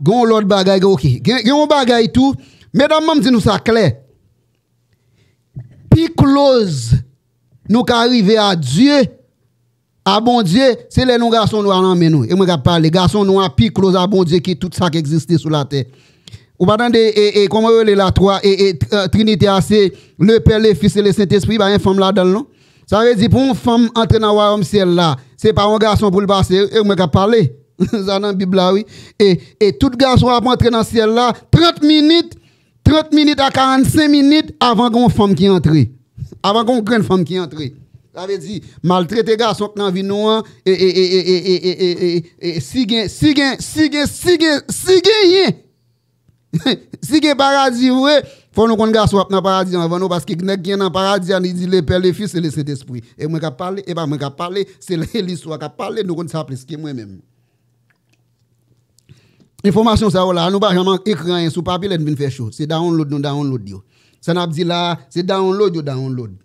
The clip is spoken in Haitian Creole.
Gon lòd bagay gò ki Gon bagay tou Mèdam mèm zin nou sa klè Pi kloz Nou ka arrive a djè A bon djè Se lè nou gason nou an anmen nou e Gason nou an pi kloz a bon djè ki Tout sa ki egziste sou la tè Ou badan de e, komorele la 3 E, e euh, trinite asè Le pè, le fils, le sènt espri Ba yon fèm la dal non Sa re di pou yon fèm antrena wè yon sèl la Se pa yon gason pou l basè E mèm ka pale Zanan Biblawi Et e tout gars ou ap entre dans ciel la 30 minutes 30 minutes a 45 minutes Avant qu'on fomme ki entre Avant qu'on grene fomme ki entre Maltrete gars ou ap nan vi nou Et Sige Sige Sige paradis Fon nou kon gars ou ap nan paradis Anvan nou paske gnek gen nan paradis Ani di le pe le fi se le se despri E mwen ka pale Se le liso a ka pale Nou kon sape le ske mwen menm Informasyon sa ou la, anou bak yaman ekran yon sou papi lèd vin fè chou. Se download nou download yo. San ap zi la, se download yo download.